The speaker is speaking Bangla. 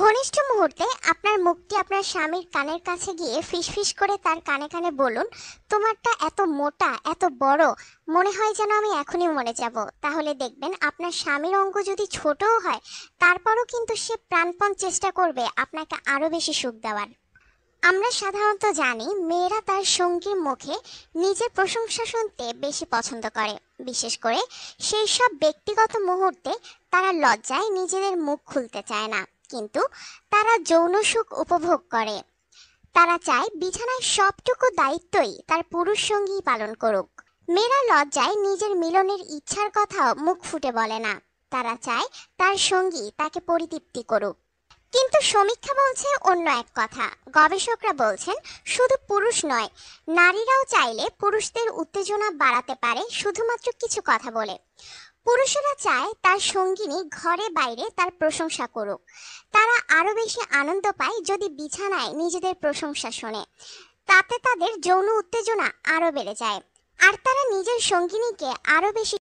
ঘনিষ্ঠ মুহূর্তে আপনার মুখটি আপনার স্বামীর কানের কাছে গিয়ে ফিসফিস করে তার কানে কানে বলুন তোমারটা এত মোটা এত বড় মনে হয় যেন আমি এখনই মরে যাব তাহলে দেখবেন আপনার স্বামীর অঙ্গ যদি ছোটও হয় তারপরও কিন্তু সে প্রাণপণ চেষ্টা করবে আপনাকে আরও বেশি সুখ দেওয়ার আমরা সাধারণত জানি মেয়েরা তার সঙ্গীর মুখে নিজের প্রশংসা শুনতে বেশি পছন্দ করে বিশেষ করে সেই সব ব্যক্তিগত মুহূর্তে তারা লজ্জায় নিজেদের মুখ খুলতে চায় না কিন্তু তারা যৌন সুখ উপভোগ করে তারা চায় বিছানায় সবটুকু দায়িত্বই তার পুরুষ সঙ্গী পালন করুক মেয়েরা লজ্জায় নিজের মিলনের ইচ্ছার কথাও মুখ ফুটে বলে না তারা চায় তার সঙ্গী তাকে পরিতৃপ্তি করুক কিন্তু সমীক্ষা বলছে অন্য এক কথা গবেষকরা বলছেন শুধু পুরুষ নয় নারীরাও চাইলে পুরুষদের উত্তেজনা বাড়াতে পারে শুধুমাত্র কিছু কথা বলে পুরুষেরা চায় তার সঙ্গিনী ঘরে বাইরে তার প্রশংসা করুক তারা আরও বেশি আনন্দ পায় যদি বিছানায় নিজেদের প্রশংসা শোনে তাতে তাদের যৌন উত্তেজনা আরও বেড়ে যায় আর তারা নিজের সঙ্গিনীকে আরও বেশি